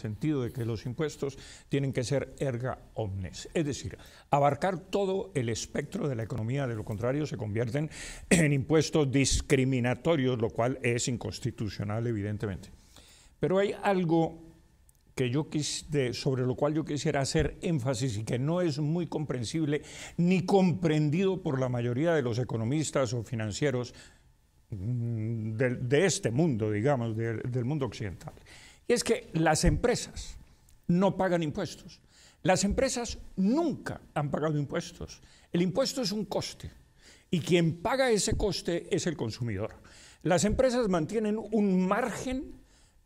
sentido de que los impuestos tienen que ser erga omnes, es decir, abarcar todo el espectro de la economía, de lo contrario se convierten en impuestos discriminatorios, lo cual es inconstitucional evidentemente. Pero hay algo que yo quis, sobre lo cual yo quisiera hacer énfasis y que no es muy comprensible ni comprendido por la mayoría de los economistas o financieros mm, de, este mundo, digamos, del mundo occidental es que las empresas no pagan impuestos. Las empresas nunca han pagado impuestos. El impuesto es un coste y quien paga ese coste es el consumidor. Las empresas mantienen un margen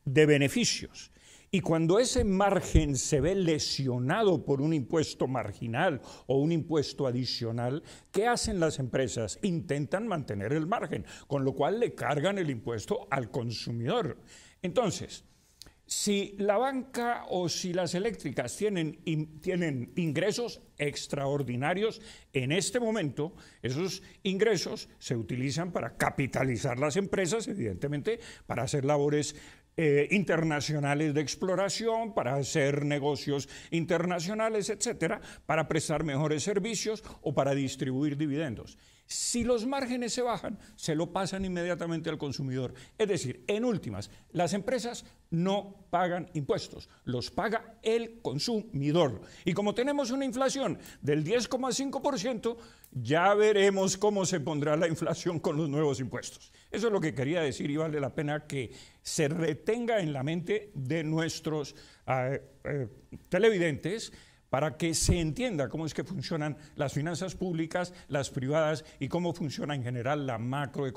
de beneficios y cuando ese margen se ve lesionado por un impuesto marginal o un impuesto adicional, ¿qué hacen las empresas? Intentan mantener el margen, con lo cual le cargan el impuesto al consumidor. Entonces, si la banca o si las eléctricas tienen, tienen ingresos extraordinarios en este momento, esos ingresos se utilizan para capitalizar las empresas, evidentemente, para hacer labores eh, internacionales de exploración, para hacer negocios internacionales, etcétera, para prestar mejores servicios o para distribuir dividendos. Si los márgenes se bajan, se lo pasan inmediatamente al consumidor. Es decir, en últimas, las empresas no pagan impuestos, los paga el consumidor. Y como tenemos una inflación del 10,5%, ya veremos cómo se pondrá la inflación con los nuevos impuestos. Eso es lo que quería decir y vale la pena que se retenga en la mente de nuestros eh, eh, televidentes para que se entienda cómo es que funcionan las finanzas públicas, las privadas y cómo funciona en general la macroeconomía.